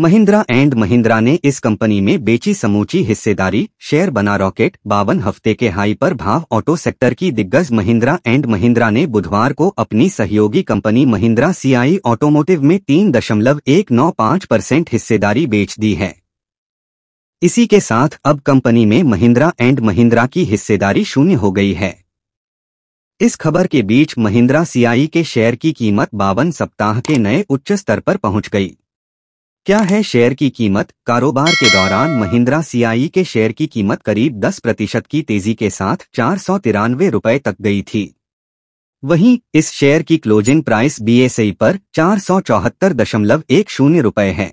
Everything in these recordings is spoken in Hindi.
महिंद्रा एंड महिंद्रा ने इस कंपनी में बेची समूची हिस्सेदारी शेयर बना रॉकेट बावन हफ्ते के हाई पर भाव ऑटो सेक्टर की दिग्गज महिंद्रा एंड महिंद्रा ने बुधवार को अपनी सहयोगी कंपनी महिंद्रा सीआई ऑटोमोटिव में तीन दशमलव एक नौ पाँच परसेंट हिस्सेदारी बेच दी है इसी के साथ अब कंपनी में महिंद्रा एंड महिंद्रा की हिस्सेदारी शून्य हो गई है इस खबर के बीच महिंद्रा सीआई के शेयर की कीमत बावन सप्ताह के नए उच्च स्तर पर पहुंच गई क्या है शेयर की कीमत कारोबार के दौरान महिंद्रा सीआई e के शेयर की कीमत करीब 10 प्रतिशत की तेजी के साथ चार सौ तिरानवे रुपए तक गई थी वहीं इस शेयर की क्लोजिंग प्राइस बीएसई पर चार सौ चौहत्तर दशमलव एक शून्य रुपए है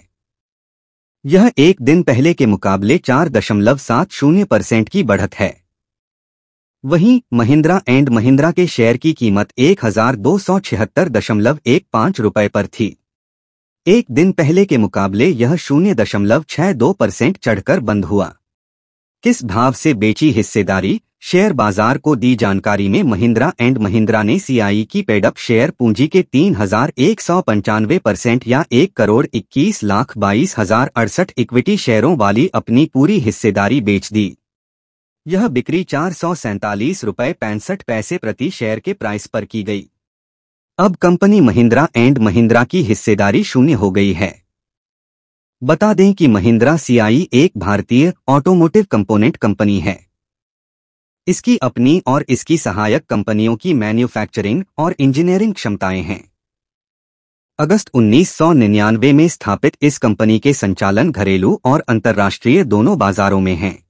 यह एक दिन पहले के मुकाबले चार दशमलव सात शून्य परसेंट की बढ़त है वहीं महिंद्रा एंड महिंद्रा के शेयर की कीमत एक हजार दो सौ छिहत्तर दशमलव एक पाँच रुपए पर थी एक दिन पहले के मुकाबले यह शून्य दशमलव छह दो परसेंट चढ़कर बंद हुआ किस भाव से बेची हिस्सेदारी शेयर बाजार को दी जानकारी में महिंद्रा एंड महिंद्रा ने सीआई e की पेडअप शेयर पूंजी के तीन हजार एक सौ पंचानवे परसेंट या एक करोड़ इक्कीस लाख बाईस हजार अड़सठ इक्विटी शेयरों वाली अपनी पूरी हिस्सेदारी बेच दी यह बिक्री चार सौ सैंतालीस रुपये पैंसठ पैसे प्रति शेयर के प्राइस पर की गई अब कंपनी महिंद्रा एंड महिंद्रा की हिस्सेदारी शून्य हो गई है बता दें कि महिंद्रा सीआई एक भारतीय ऑटोमोटिव कंपोनेंट कंपनी है इसकी अपनी और इसकी सहायक कंपनियों की मैन्युफैक्चरिंग और इंजीनियरिंग क्षमताएं हैं अगस्त 1999 में स्थापित इस कंपनी के संचालन घरेलू और अंतर्राष्ट्रीय दोनों बाजारों में हैं